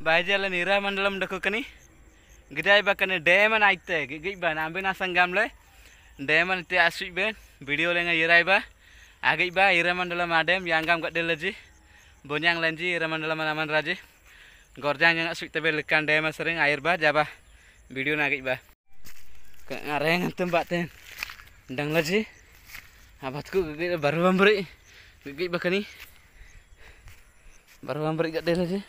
baja le nira mandalam dakukani gidai bakane deman aite gigi ban nasa ngam le deman te asik ben video le ngai ba agi ah, ba ira mandalam adem yang gam gak delaji bonyang lenji ira dalam aman raji gorjang yang asik tebel lekan daemon sering air ba jaba video na ba ke ngareng tembak ten ndang leji, abatku gigi baru bambri gigi bakani baru beri gak delaji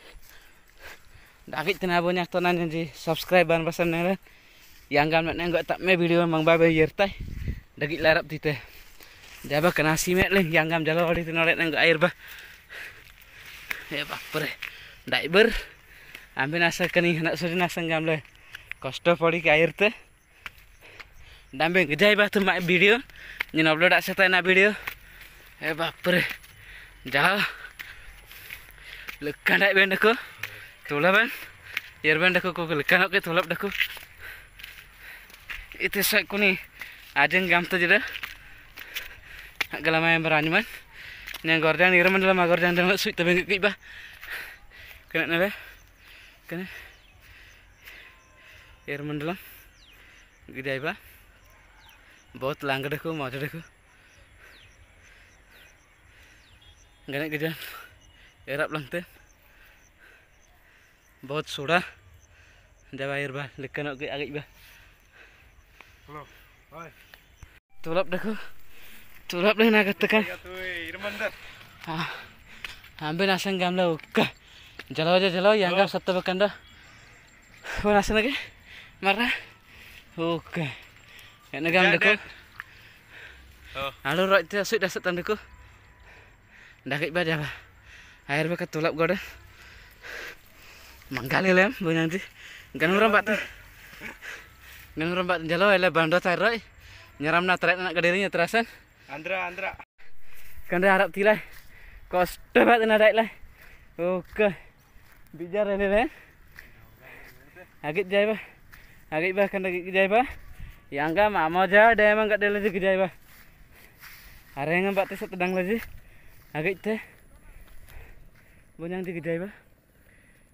Dakit tena banyak tonan yang di subscribe ban pasan nera. Yang gan mek nenggo tak me video mang babe yertai. Dakit larap tite. Dia bah kena simet leh yang kan jalan oli tinoret nengok air bah. Ya bah pere. ber. Ambil nasa kini nak suri nasa gan leh. Kosto poli ke air te. Dambeng kejai bah tu video. Nyen upload dak setai na video. Ya bah pere. Jauh. Lekan dak benda ko. Tulaban. Yerban daku ko gulkan oke tulap daku. Itu saya kuni ajeng gamta jeda. Agak lama yang berani man. Yang gorden irman dalam gordan dalam suit tapi nggak iba Kena nabe. Kena. Irman dalam. Gede ba. Bot langga daku mau daku. Ganak kejar Erap lang bot surah ndaba air bah lekano ke agi ba halo tulap dah ko tulap dah nak tekan ya, ha eh, ah. ambe nasang gamla ukka jalo aja jalan yang gam satu bekan dah ko nasang lagi mara ukka kena gam ya, dah ko oh. Halo roh itu asuk dah setan dah ko bah ba dah air ba ke tulap gua dah mangkali lem bu nanti kan rombak tuh kan rombak jalo ele bando taroy nyeram na terai anak kedirinya terasan andra andra kan harap tilai kos tebat na dai lah oke bijar ini lem agit jai ba agit bah kan agit jai ba yang ga mama ja dai emang gak dele jai hari Areng empat tuh sedang lagi, agit teh, banyak jaya ba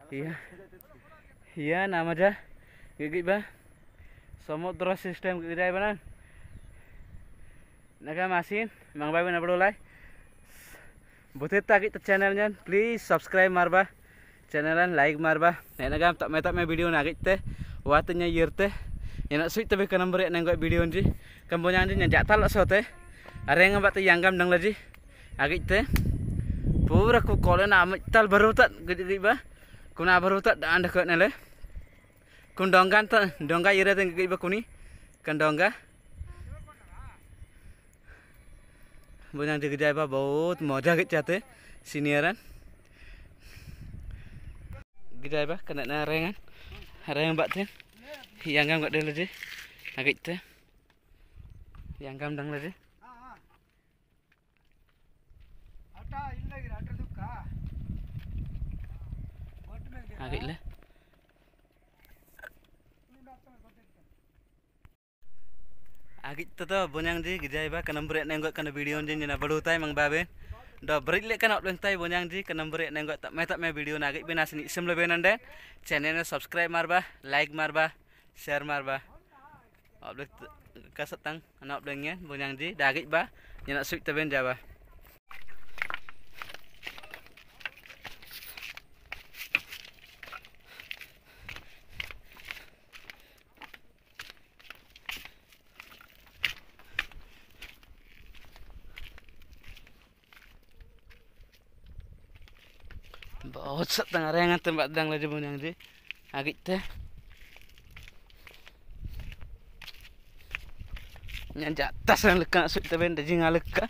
iya iya nama dah gigi bah somot terus sistem kita benar naga masin mang babi na lai butet tagi te channelnya please subscribe marba channelan like marba nih naga tak metak me video nagi teh watenya yirte yana suit tapi kena ya, beri nang video nji kambonya nji nyajak talak sote areng ngambat yang gam dang lagi agit teh pura ku kolen amit tal baru tak gede-gede bah kuna baruta anda kau nale kun dongga tak dongga ira ten gi kuni kan dongga bunang dig jai bau, bahut moja ge tu siniaran gidai ba kena na rengan reng bak ten yang gam gak dele de agak te yang gam dang lagi ah, ah. ada ಆಗಿಲ್ಲ agit tato bonyang di gijai ba kena bret nenggok kena video jin jenah baru mang babe do brit lek kan kena upload tay bonyang di kena bret nenggok tak metak me video na agit binas ni sim lebe nande channel subscribe marba like marba share marba upload kasatang ana upload nge bonyang di dagit ba jenah suit taben jaba Baut sak tengah rengan tempat dang lagi bunang di. Agit teh. Nyanjat tas yang leka suk teben dajing aleka.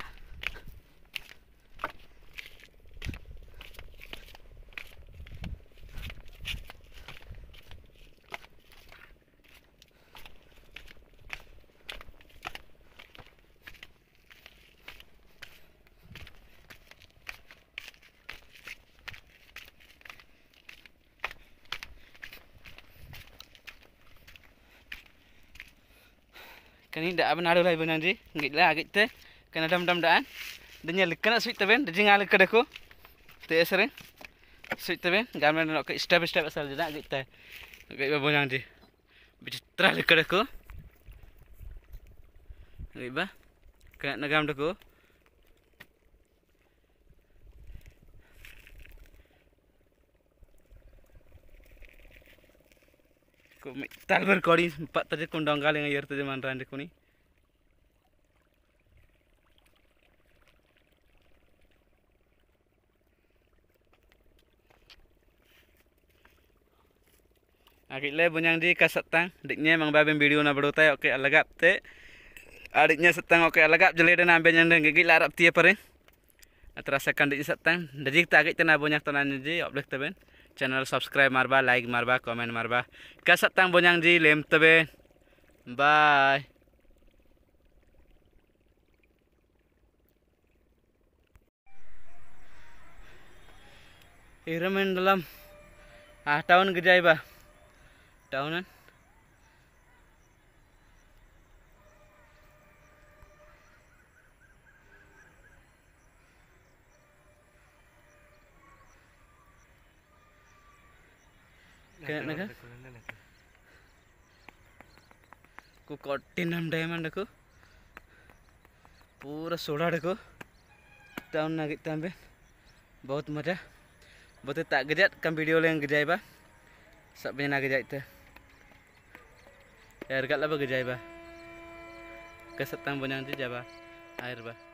kini dak aben ado nanti benang ji. Ngit agit teh karena dam dam daan. Denya lekana suit teben. Denya lekada ko. Te sering sweet teben. gambar nak ke step step asal jadi agit teh Agit ba benang ji. Bicitra lekada ko. Agit ba. kena negam dako. Tak kori empat tadi kali ngajar tadi dekuni bunyang di kasat tang, diknya emang babin video na tayo oke alagap te. Adiknya setang oke alagap jeli dan ambil yang dengan gigi larap tiap pering. atrasakan diknya setang, dari kita akik tena tenang tenan jadi oblek teben channel subscribe marba like marba comment marba kasat tang bonyang di lem tebe bye Iremen dalam ah tahun gejai ba tahunan kaya naga ku kotinam diamond aku pura soda aku tahun naga tambe baut mada baut tak gejat kan video yang gejai ba sak punya naga gejai ta ya harga lah ba gejai kesetan punya nanti jaba air bah.